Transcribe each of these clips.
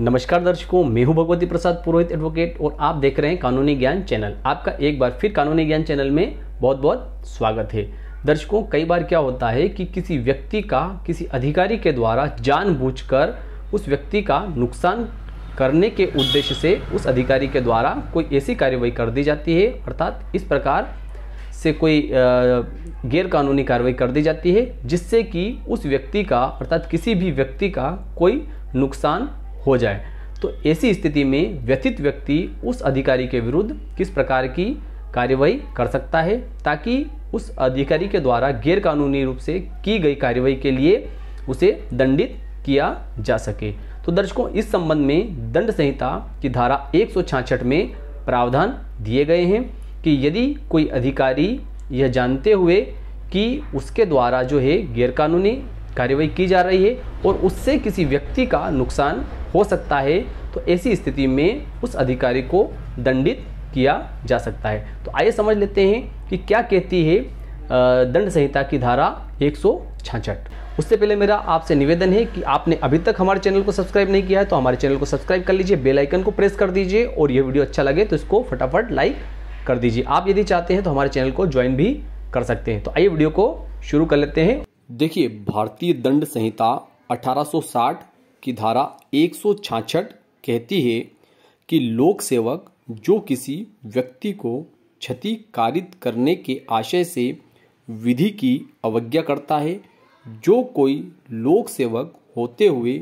नमस्कार दर्शकों मैं हूं भगवती प्रसाद पुरोहित एडवोकेट और आप देख रहे हैं कानूनी ज्ञान चैनल आपका एक बार फिर कानूनी ज्ञान चैनल में बहुत बहुत स्वागत है दर्शकों कई बार क्या होता है कि किसी व्यक्ति का किसी अधिकारी के द्वारा जानबूझकर उस व्यक्ति का नुकसान करने के उद्देश्य से उस अधिकारी के द्वारा कोई ऐसी कार्यवाही कर दी जाती है अर्थात इस प्रकार से कोई गैरकानूनी कार्रवाई कर दी जाती है जिससे कि उस व्यक्ति का अर्थात किसी भी व्यक्ति का कोई नुकसान हो जाए तो ऐसी स्थिति में व्यथित व्यक्ति उस अधिकारी के विरुद्ध किस प्रकार की कार्रवाई कर सकता है ताकि उस अधिकारी के द्वारा गैरकानूनी रूप से की गई कार्रवाई के लिए उसे दंडित किया जा सके तो दर्शकों इस संबंध में दंड संहिता की धारा एक में प्रावधान दिए गए हैं कि यदि कोई अधिकारी यह जानते हुए कि उसके द्वारा जो है गैरकानूनी कार्रवाई की जा रही है और उससे किसी व्यक्ति का नुकसान हो सकता है तो ऐसी स्थिति में उस अधिकारी को दंडित किया जा सकता है तो आइए समझ लेते हैं कि क्या कहती है दंड संहिता की धारा एक उससे पहले मेरा आपसे निवेदन है कि आपने अभी तक हमारे चैनल को सब्सक्राइब नहीं किया है तो हमारे चैनल को सब्सक्राइब कर लीजिए बेल आइकन को प्रेस कर दीजिए और ये वीडियो अच्छा लगे तो इसको फटाफट लाइक कर दीजिए आप यदि चाहते हैं तो हमारे चैनल को ज्वाइन भी कर सकते हैं तो आइए वीडियो को शुरू कर लेते हैं देखिए भारतीय दंड संहिता अठारह की धारा एक कहती है कि लोक सेवक जो किसी व्यक्ति को क्षतिकारित करने के आशय से विधि की अवज्ञा करता है जो कोई लोक सेवक होते हुए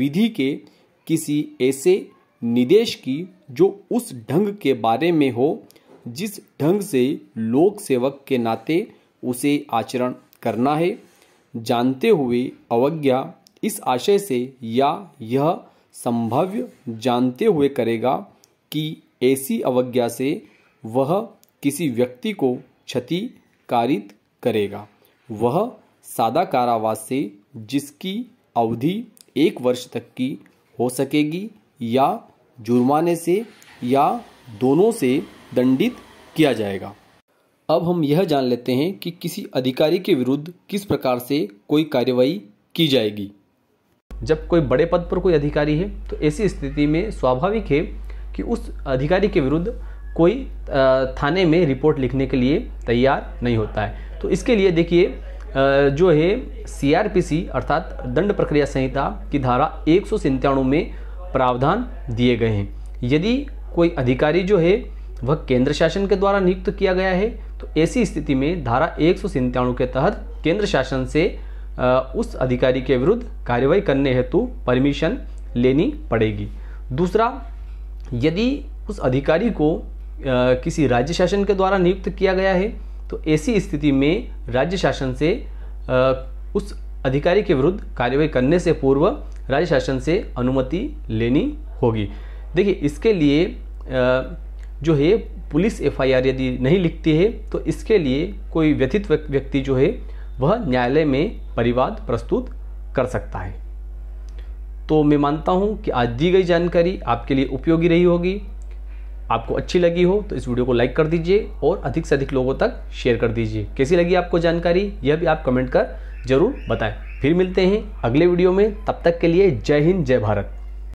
विधि के किसी ऐसे निदेश की जो उस ढंग के बारे में हो जिस ढंग से लोक सेवक के नाते उसे आचरण करना है जानते हुए अवज्ञा इस आशय से या यह संभाव्य जानते हुए करेगा कि ऐसी अवज्ञा से वह किसी व्यक्ति को क्षति कारित करेगा वह सादा कारावास से जिसकी अवधि एक वर्ष तक की हो सकेगी या जुर्माने से या दोनों से दंडित किया जाएगा अब हम यह जान लेते हैं कि किसी अधिकारी के विरुद्ध किस प्रकार से कोई कार्रवाई की जाएगी जब कोई बड़े पद पर कोई अधिकारी है तो ऐसी स्थिति में स्वाभाविक है कि उस अधिकारी के विरुद्ध कोई थाने में रिपोर्ट लिखने के लिए तैयार नहीं होता है तो इसके लिए देखिए जो है सीआरपीसी अर्थात दंड प्रक्रिया संहिता की धारा एक में प्रावधान दिए गए हैं यदि कोई अधिकारी जो है वह केंद्र शासन के द्वारा नियुक्त किया गया है तो ऐसी स्थिति में धारा एक के तहत केंद्र शासन से उस अधिकारी के विरुद्ध कार्रवाई करने हेतु परमिशन लेनी पड़ेगी दूसरा यदि उस अधिकारी को किसी राज्य शासन के द्वारा नियुक्त किया गया है तो ऐसी स्थिति में राज्य शासन से उस अधिकारी के विरुद्ध कार्रवाई करने से पूर्व राज्य शासन से अनुमति लेनी होगी देखिए इसके लिए जो है पुलिस एफआईआर यदि नहीं लिखती है तो इसके लिए कोई व्यथित व्यक्ति जो है वह न्यायालय में परिवाद प्रस्तुत कर सकता है तो मैं मानता हूँ कि आज दी गई जानकारी आपके लिए उपयोगी रही होगी आपको अच्छी लगी हो तो इस वीडियो को लाइक कर दीजिए और अधिक से अधिक लोगों तक शेयर कर दीजिए कैसी लगी आपको जानकारी यह भी आप कमेंट कर जरूर बताएं फिर मिलते हैं अगले वीडियो में तब तक के लिए जय हिंद जय भारत